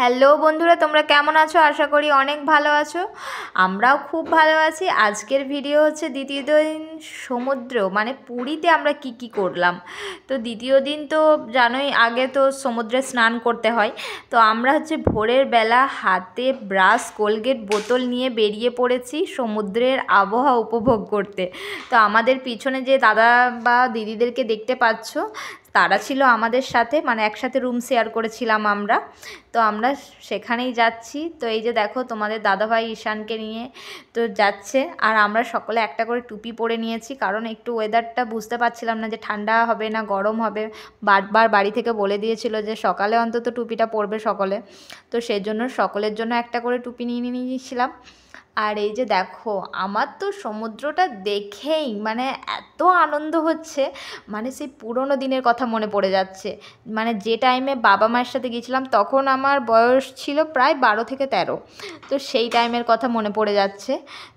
Hello বন্ধুরা তোমরা কেমন আছো আশা করি অনেক ভালো আছো আমরাও খুব ভালো আছি আজকের ভিডিও হচ্ছে দ্বিতীয় দিন সমুদ্র মানে পুরীতে আমরা কি কি করলাম তো দ্বিতীয় দিন তো জানোই আগে তো সমুদ্রে স্নান করতে হয় তো আমরা হচ্ছে ভোরের বেলা হাতে ব্রাশ কোলগেট বোতল নিয়ে বেরিয়ে পড়েছি সমুদ্রের আবহাওয়া উপভোগ করতে তো আমাদের পিছনে যে দাদা বা দিদিদেরকে দেখতে পাচ্ছ তারা ছিল আমাদের সাথে মানে একসাথে রুম শেয়ার করেছিলাম আমরা তো আমরা সেখানেই যাচ্ছি তো এই যে দেখো তোমাদের দাদাভাই ঈশানকে নিয়ে তো যাচ্ছে আর আমরা সকলে একটা করে টুপি পরে নিয়েছি কারণ একটু ওয়েদারটা বুঝতে পারছিলাম না যে ঠান্ডা হবে না গরম হবে বারবার বাড়ি থেকে বলে দিয়েছিল যে সকালে অন্তত টুপিটা পরবে সকলে তো সেজন্য সকলের জন্য একটা করে টুপি নিয়ে নিয়েছিলাম আর এই যে দেখো আমার তো সমুদ্রটা দেখেই মানে এত আনন্দ হচ্ছে মানে সেই পুরনো দিনের কথা মনে পড়ে যাচ্ছে মানে যে টাইমে বাবা মায়ের সাথে গিয়েছিলাম তখন আমার বয়স ছিল প্রায় বারো থেকে তেরো তো সেই টাইমের কথা মনে পড়ে যাচ্ছে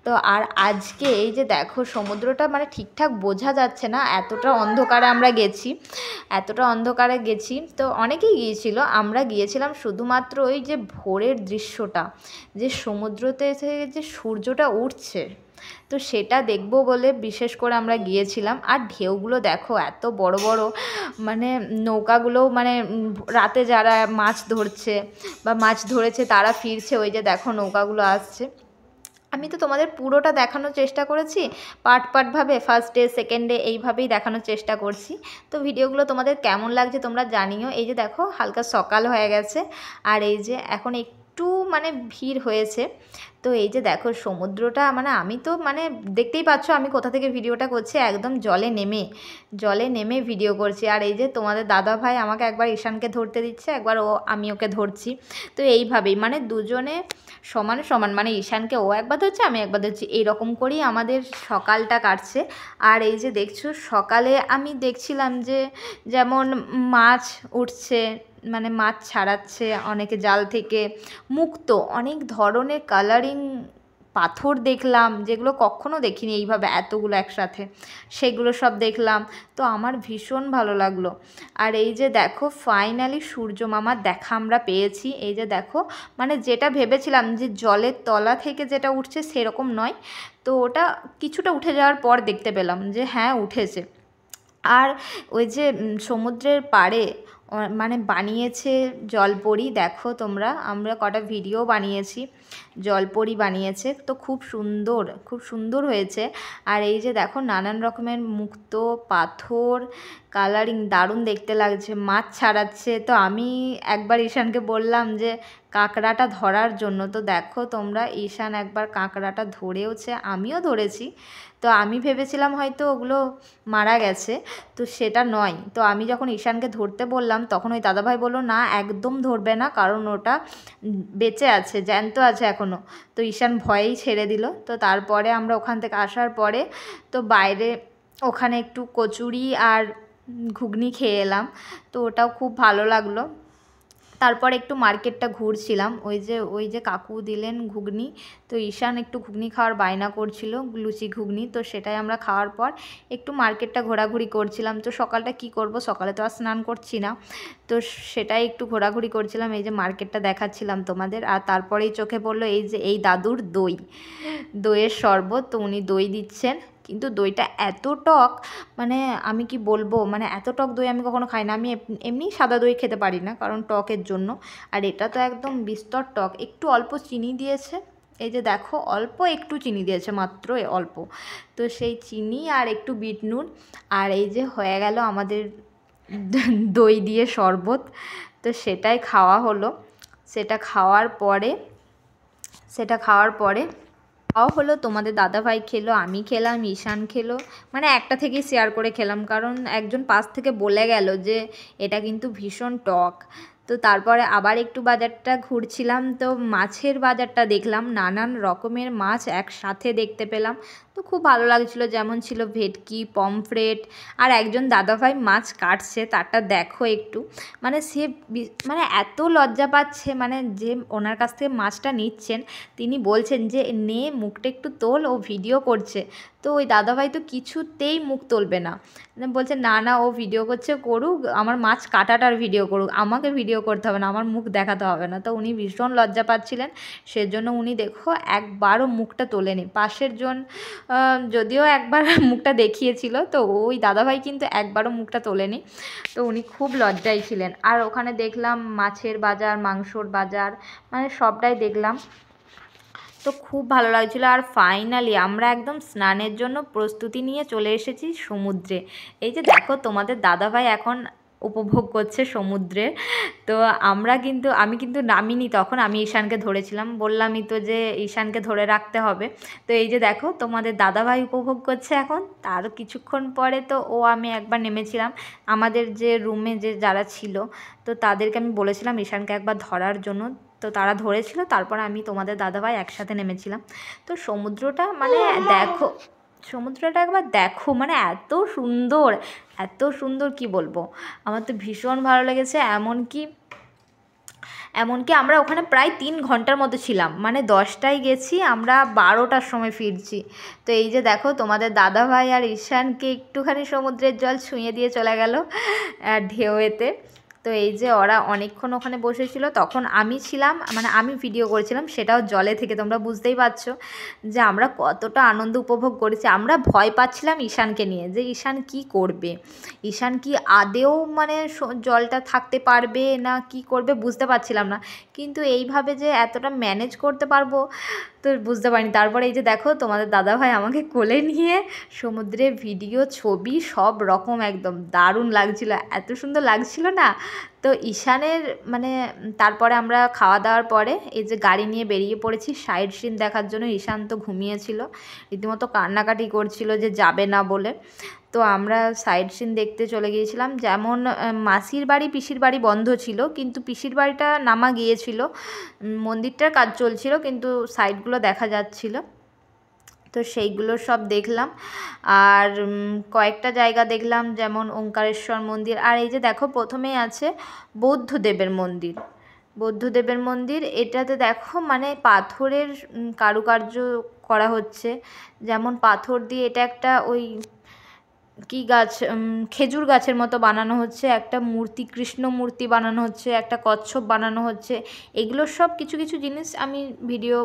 তো আর আজকে এই যে দেখো সমুদ্রটা মানে ঠিকঠাক বোঝা যাচ্ছে না এতটা অন্ধকারে আমরা গেছি এতটা অন্ধকারে গেছি তো অনেকেই গিয়েছিল আমরা গিয়েছিলাম শুধুমাত্র ওই যে ভোরের দৃশ্যটা যে সমুদ্রতে যে সূর্যটা উঠছে তো সেটা দেখব বলে বিশেষ করে আমরা গিয়েছিলাম আর ঢেউগুলো দেখো এত বড় বড় মানে নৌকাগুলো মানে রাতে যারা মাছ ধরছে বা মাছ ধরেছে তারা ফিরছে ওই যে দেখো নৌকাগুলো আসছে আমি তো তোমাদের পুরোটা দেখানোর চেষ্টা করেছি পার্ট পার্টভাবে ফার্স্ট ডে সেকেন্ড ডে এইভাবেই দেখানোর চেষ্টা করছি তো ভিডিওগুলো তোমাদের কেমন লাগছে তোমরা জানিও এই যে দেখো হালকা সকাল হয়ে গেছে আর এই যে এখন একটু একটু মানে ভিড় হয়েছে তো এই যে দেখো সমুদ্রটা মানে আমি তো মানে দেখতেই পাচ্ছ আমি কোথা থেকে ভিডিওটা করছি একদম জলে নেমে জলে নেমে ভিডিও করছি আর এই যে তোমাদের দাদা ভাই আমাকে একবার ঈশানকে ধরতে দিচ্ছে একবার ও আমি ওকে ধরছি তো এইভাবেই মানে দুজনে সমান সমান মানে ঈশানকে ও একবার ধরছে আমি একবার ধরছি এইরকম করেই আমাদের সকালটা কাটছে আর এই যে দেখছো সকালে আমি দেখছিলাম যে যেমন মাছ উঠছে মানে মাছ ছাড়াচ্ছে অনেকে জাল থেকে মুক্ত অনেক ধরনের কালারিং পাথর দেখলাম যেগুলো কখনো দেখিনি এইভাবে এতগুলো একসাথে সেগুলো সব দেখলাম তো আমার ভীষণ ভালো লাগলো আর এই যে দেখো ফাইনালি সূর্য মামার দেখা আমরা পেয়েছি এই যে দেখো মানে যেটা ভেবেছিলাম যে জলের তলা থেকে যেটা উঠছে সেরকম নয় তো ওটা কিছুটা উঠে যাওয়ার পর দেখতে পেলাম যে হ্যাঁ উঠেছে আর ওই যে সমুদ্রের পাড়ে মানে বানিয়েছে জলপরি দেখো তোমরা আমরা কটা ভিডিও বানিয়েছি জলপরি বানিয়েছে তো খুব সুন্দর খুব সুন্দর হয়েছে আর এই যে দেখো নানান রকমের মুক্ত পাথর কালারিং দারুণ দেখতে লাগছে মাছ ছাড়াচ্ছে তো আমি একবার ঈশানকে বললাম যে কাঁকড়াটা ধরার জন্য তো দেখো তোমরা ঈশান একবার কাঁকড়াটা ধরেওছে আমিও ধরেছি তো আমি ভেবেছিলাম হয়তো ওগুলো মারা গেছে তো সেটা নয় তো আমি যখন ঈশানকে ধরতে বললাম তখন ওই দাদাভাই বললো না একদম ধরবে না কারণ ওটা বেঁচে আছে জ্যান্ত আছে এখন এখনও তো ঈশান ভয়েই ছেড়ে দিল তো তারপরে আমরা ওখান থেকে আসার পরে তো বাইরে ওখানে একটু কচুরি আর ঘুগনি খেয়ে এলাম তো ওটাও খুব ভালো লাগলো তারপর একটু মার্কেটটা ঘুরছিলাম ওই যে ওই যে কাকু দিলেন ঘুগনি তো ঈশান একটু ঘুগনি খাওয়ার বায়না করছিল লুচি ঘুগনি তো সেটাই আমরা খাওয়ার পর একটু মার্কেটটা ঘোরাঘুরি করছিলাম তো সকালটা কি করব সকালে তো আর স্নান করছি না তো সেটাই একটু ঘোরাঘুরি করছিলাম এই যে মার্কেটটা দেখাচ্ছিলাম তোমাদের আর তারপরেই চোখে পড়লো এই যে এই দাদুর দই দইয়ের শরবত তো উনি দই দিচ্ছেন কিন্তু দইটা এত টক মানে আমি কি বলবো মানে এত টক দই আমি কখনো খাই না আমি এমনি সাদা দই খেতে পারি না কারণ টকের জন্য আর এটা তো একদম বিস্তর টক একটু অল্প চিনি দিয়েছে এই যে দেখো অল্প একটু চিনি দিয়েছে মাত্র অল্প তো সেই চিনি আর একটু বিট নুন আর এই যে হয়ে গেল আমাদের দই দিয়ে শরবত তো সেটাই খাওয়া হলো সেটা খাওয়ার পরে সেটা খাওয়ার পরে খাওয়া হলো তোমাদের দাদাভাই খেলো আমি খেলাম ঈশান খেলো মানে একটা থেকেই শেয়ার করে খেলাম কারণ একজন পাশ থেকে বলে গেল যে এটা কিন্তু ভীষণ টক তো তারপরে আবার একটু বাজারটা ঘুরছিলাম তো মাছের বাজারটা দেখলাম নানান রকমের মাছ একসাথে দেখতে পেলাম তো খুব ভালো লাগছিলো যেমন ছিল ভেটকি পমফ্রেট আর একজন দাদাভাই মাছ কাটছে তারটা দেখো একটু মানে সে মানে এত লজ্জা পাচ্ছে মানে যে ওনার কাছ থেকে মাছটা নিচ্ছেন তিনি বলছেন যে নে মুখটা একটু তোল ও ভিডিও করছে তো ওই দাদাভাই তো কিছুতেই মুখ তুলবে না বলছে না না ও ভিডিও করছে করুক আমার মাছ কাটাটার ভিডিও করুক আমাকে ভিডিও ভিডিও করতে হবে না আমার মুখ দেখাতে হবে না তো উনি ভীষণ লজ্জা পাচ্ছিলেন সেজন্য উনি দেখো একবারও মুখটা তোলেনি পাশের জন যদিও একবার মুখটা দেখিয়েছিল তো ওই দাদাভাই কিন্তু একবারও মুখটা তোলেনি তো উনি খুব লজ্জায় ছিলেন আর ওখানে দেখলাম মাছের বাজার মাংসর বাজার মানে সবটাই দেখলাম তো খুব ভালো লাগছিলো আর ফাইনালি আমরা একদম স্নানের জন্য প্রস্তুতি নিয়ে চলে এসেছি সমুদ্রে এই যে দেখো তোমাদের দাদাভাই এখন উপভোগ করছে সমুদ্রে তো আমরা কিন্তু আমি কিন্তু নামিনি তখন আমি ঈশানকে ধরেছিলাম বললামই তো যে ঈশানকে ধরে রাখতে হবে তো এই যে দেখো তোমাদের দাদাভাই উপভোগ করছে এখন তার কিছুক্ষণ পরে তো ও আমি একবার নেমেছিলাম আমাদের যে রুমে যে যারা ছিল তো তাদেরকে আমি বলেছিলাম ঈশানকে একবার ধরার জন্য তো তারা ধরেছিল তারপর আমি তোমাদের দাদাভাই একসাথে নেমেছিলাম তো সমুদ্রটা মানে হ্যাঁ, হ্যাঁ। দেখো সমুদ্রটা একবার দেখো মানে এত সুন্দর এত সুন্দর কি বলবো আমার তো ভীষণ ভালো লেগেছে এমনকি এমনকি আমরা ওখানে প্রায় তিন ঘন্টার মতো ছিলাম মানে দশটায় গেছি আমরা বারোটার সময় ফিরছি তো এই যে দেখো তোমাদের দাদা ভাই আর ঈশানকে একটুখানি সমুদ্রের জল ছুঁয়ে দিয়ে চলে গেল ঢেউ এতে তো এই যে ওরা অনেকক্ষণ ওখানে বসেছিল তখন আমি ছিলাম মানে আমি ভিডিও করেছিলাম সেটাও জলে থেকে তোমরা বুঝতেই পারছো যে আমরা কতটা আনন্দ উপভোগ করেছি আমরা ভয় পাচ্ছিলাম ঈশানকে নিয়ে যে ঈশান কি করবে ঈশান কি আদেও মানে জলটা থাকতে পারবে না কি করবে বুঝতে পারছিলাম না কিন্তু এইভাবে যে এতটা ম্যানেজ করতে পারবো তো বুঝতে পারিনি তারপরে এই যে দেখো তোমাদের দাদাভাই আমাকে কোলে নিয়ে সমুদ্রে ভিডিও ছবি সব রকম একদম দারুণ লাগছিল এত সুন্দর লাগছিল না তো ঈশানের মানে তারপরে আমরা খাওয়া দাওয়ার পরে এই যে গাড়ি নিয়ে বেরিয়ে পড়েছি সাইড সিন দেখার জন্য ঈশান তো ঘুমিয়েছিল রীতিমতো কান্নাকাটি করছিল যে যাবে না বলে তো আমরা সাইড সিন দেখতে চলে গিয়েছিলাম যেমন মাসির বাড়ি পিসির বাড়ি বন্ধ ছিল কিন্তু পিসির বাড়িটা নামা গিয়েছিল মন্দিরটার কাজ চলছিল কিন্তু সাইডগুলো দেখা যাচ্ছিল তো সেইগুলো সব দেখলাম আর কয়েকটা জায়গা দেখলাম যেমন ওঙ্কারেশ্বর মন্দির আর এই যে দেখো প্রথমেই আছে বৌদ্ধদেবের মন্দির বৌদ্ধদেবের মন্দির এটাতে দেখো মানে পাথরের কারুকার্য করা হচ্ছে যেমন পাথর দিয়ে এটা একটা ওই কি গাছ খেজুর গাছের মতো বানানো হচ্ছে একটা মূর্তি কৃষ্ণ মূর্তি বানানো হচ্ছে একটা কচ্ছপ বানানো হচ্ছে এগুলোর সব কিছু কিছু জিনিস আমি ভিডিও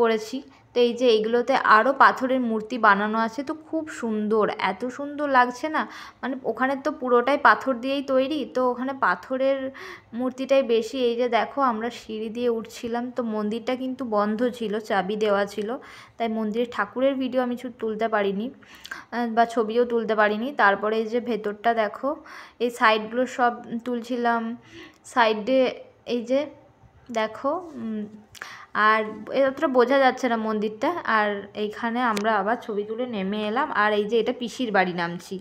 করেছি তো এই যে এইগুলোতে আরও পাথরের মূর্তি বানানো আছে তো খুব সুন্দর এত সুন্দর লাগছে না মানে ওখানে তো পুরোটাই পাথর দিয়েই তৈরি তো ওখানে পাথরের মূর্তিটাই বেশি এই যে দেখো আমরা সিঁড়ি দিয়ে উঠছিলাম তো মন্দিরটা কিন্তু বন্ধ ছিল চাবি দেওয়া ছিল তাই মন্দিরের ঠাকুরের ভিডিও আমি তুলতে পারিনি বা ছবিও তুলতে পারিনি তারপরে এই যে ভেতরটা দেখো এই সাইডগুলো সব তুলছিলাম সাইডে এই যে দেখো আর এতটা বোঝা যাচ্ছে না মন্দিরটা আর এইখানে আমরা আবার ছবি তুলে নেমে এলাম আর এই যে এটা পিসির বাড়ি নামছি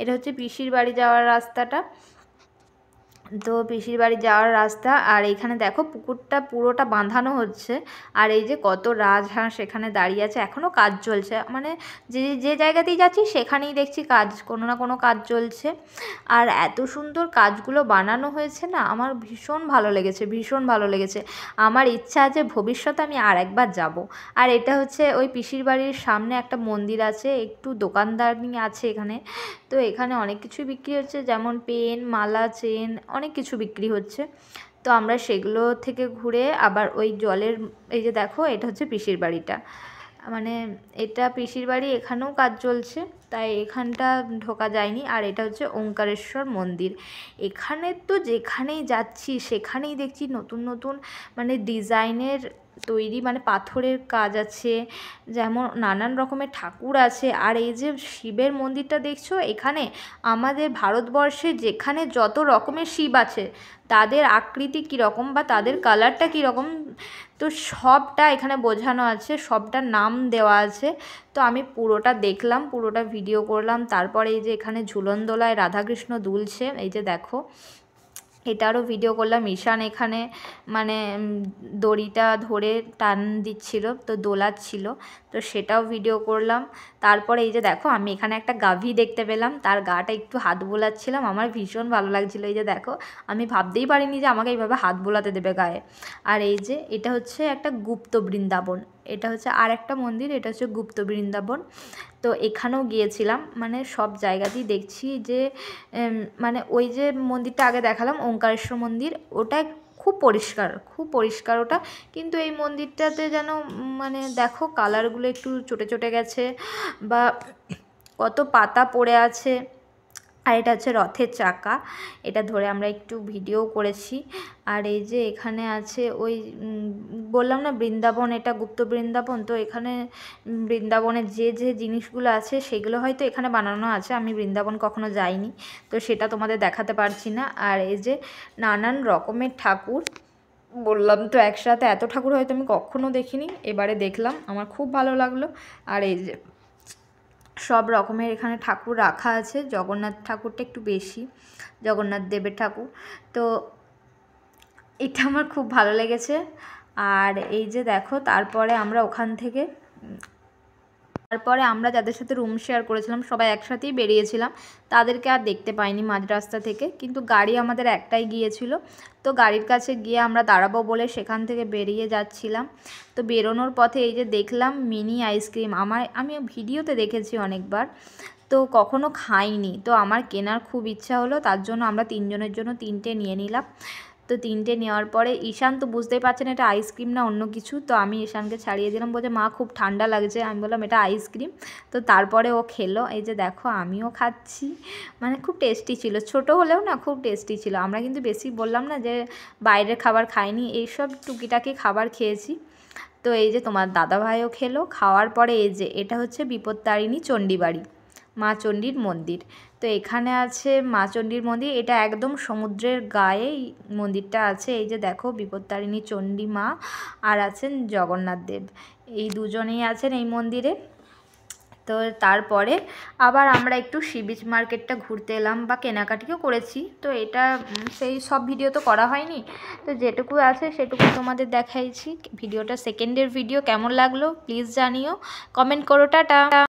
এটা হচ্ছে পিসির বাড়ি যাওয়ার রাস্তাটা তো পিসির বাড়ি যাওয়ার রাস্তা আর এখানে দেখো পুকুরটা পুরোটা বাঁধানো হচ্ছে আর এই যে কত রাজহাঁস এখানে দাঁড়িয়ে আছে এখনও কাজ চলছে মানে যে যে জায়গাতেই যাচ্ছি সেখানেই দেখছি কাজ কোনো না কোনো কাজ চলছে আর এত সুন্দর কাজগুলো বানানো হয়েছে না আমার ভীষণ ভালো লেগেছে ভীষণ ভালো লেগেছে আমার ইচ্ছা আছে ভবিষ্যতে আমি আর একবার যাবো আর এটা হচ্ছে ওই পিসির বাড়ির সামনে একটা মন্দির আছে একটু দোকানদার নিয়ে আছে এখানে তো এখানে অনেক কিছুই বিক্রি হচ্ছে যেমন পেন মালা চেন অনেক কিছু বিক্রি হচ্ছে তো আমরা সেগুলো থেকে ঘুরে আবার ওই জলের এই যে দেখো এটা হচ্ছে পিসির বাড়িটা মানে এটা পিসির বাড়ি এখানেও কাজ চলছে তাই এখানটা ঢোকা যায়নি আর এটা হচ্ছে ওঙ্কারেশ্বর মন্দির এখানে তো যেখানেই যাচ্ছি সেখানেই দেখছি নতুন নতুন মানে ডিজাইনের তৈরি মানে পাথরের কাজ আছে যেমন নানান রকমের ঠাকুর আছে আর এই যে শিবের মন্দিরটা দেখছো এখানে আমাদের ভারতবর্ষে যেখানে যত রকমের শিব আছে তাদের আকৃতি কীরকম বা তাদের কালারটা কীরকম তো সবটা এখানে বোঝানো আছে সবটা নাম দেওয়া আছে তো আমি পুরোটা দেখলাম পুরোটা ভিডিও করলাম তারপরে এই যে এখানে ঝুলনদোলায় রাধাকৃষ্ণ দুলছে এই যে দেখো এটারও ভিডিও করলাম ঈশান এখানে মানে দড়িটা ধরে টান দিচ্ছিল তো দোলাচ্ছিল তো সেটাও ভিডিও করলাম তারপরে এই যে দেখো আমি এখানে একটা গাভি দেখতে পেলাম তার গাটা একটু হাত বোলাচ্ছিলাম আমার ভীষণ ভালো লাগছিলো এই যে দেখো আমি ভাবতেই পারিনি যে আমাকে এইভাবে হাত বোলাতে দেবে গায়ে আর এই যে এটা হচ্ছে একটা গুপ্ত বৃন্দাবন এটা হচ্ছে আর একটা মন্দির এটা হচ্ছে গুপ্ত বৃন্দাবন তো এখানেও গিয়েছিলাম মানে সব জায়গাতেই দেখছি যে মানে ওই যে মন্দিরটা আগে দেখালাম ওঙ্কারেশ্বর মন্দির ওটা খুব পরিষ্কার খুব পরিষ্কার ওটা কিন্তু এই মন্দিরটাতে যেন মানে দেখো কালারগুলো একটু চটে চটে গেছে বা কত পাতা পড়ে আছে আর এটা হচ্ছে রথের চাকা এটা ধরে আমরা একটু ভিডিও করেছি আর এই যে এখানে আছে ওই বললাম না বৃন্দাবন এটা গুপ্ত বৃন্দাবন তো এখানে বৃন্দাবনের যে যে জিনিসগুলো আছে সেগুলো হয়তো এখানে বানানো আছে আমি বৃন্দাবন কখনো যাইনি তো সেটা তোমাদের দেখাতে পারছি না আর এই যে নানান রকমের ঠাকুর বললাম তো একসাথে এত ঠাকুর হয়তো আমি কখনো দেখিনি এবারে দেখলাম আমার খুব ভালো লাগলো আর এই যে সব রকমের এখানে ঠাকুর রাখা আছে জগন্নাথ ঠাকুরটা একটু বেশি জগন্নাথ দেবের ঠাকুর তো এটা আমার খুব ভালো লেগেছে আর এই যে দেখো তারপরে আমরা ওখান থেকে তারপরে আমরা যাদের সাথে রুম শেয়ার করেছিলাম সবাই একসাথেই বেরিয়েছিলাম তাদেরকে আর দেখতে পাইনি মাঝ রাস্তা থেকে কিন্তু গাড়ি আমাদের একটাই গিয়েছিল তো গাড়ির কাছে গিয়ে আমরা দাঁড়াবো বলে সেখান থেকে বেরিয়ে যাচ্ছিলাম তো বেরোনোর পথে এই যে দেখলাম মিনি আইসক্রিম আমার আমি ভিডিওতে দেখেছি অনেকবার তো কখনো খাইনি তো আমার কেনার খুব ইচ্ছা হলো তার জন্য আমরা তিনজনের জন্য তিনটে নিয়ে নিলাম তো তিনটে নেওয়ার পরে ঈশান তো বুঝতেই পারছেন এটা আইসক্রিম না অন্য কিছু তো আমি ঈশানকে ছাড়িয়ে দিলাম বলছে মা খুব ঠান্ডা লাগছে আমি বললাম এটা আইসক্রিম তো তারপরে ও খেলো এই যে দেখো আমিও খাচ্ছি মানে খুব টেস্টি ছিল ছোট হলেও না খুব টেস্টি ছিল আমরা কিন্তু বেশি বললাম না যে বাইরের খাবার খাইনি এইসব টুকিটাকি খাবার খেয়েছি তো এই যে তোমার দাদাভাইও খেলো খাওয়ার পরে এই যে এটা হচ্ছে বিপত্তারিণী চণ্ডীবাড়ি মা চণ্ডীর মন্দির তো এখানে আছে মা চণ্ডীর মন্দির এটা একদম সমুদ্রের গায়ে মন্দিরটা আছে এই যে দেখো বিপত্তারিণী চণ্ডী মা আর আছেন জগন্নাথ দেব এই দুজনেই আছেন এই মন্দিরে তো তারপরে আবার আমরা একটু সি বিচ মার্কেটটা ঘুরতে এলাম বা কেনাকাটিও করেছি তো এটা সেই সব ভিডিও তো করা হয়নি তো যেটুকু আছে সেটুকু তোমাদের দেখাইছি ভিডিওটা সেকেন্ডের ভিডিও কেমন লাগলো প্লিজ জানিও কমেন্ট করো টাটা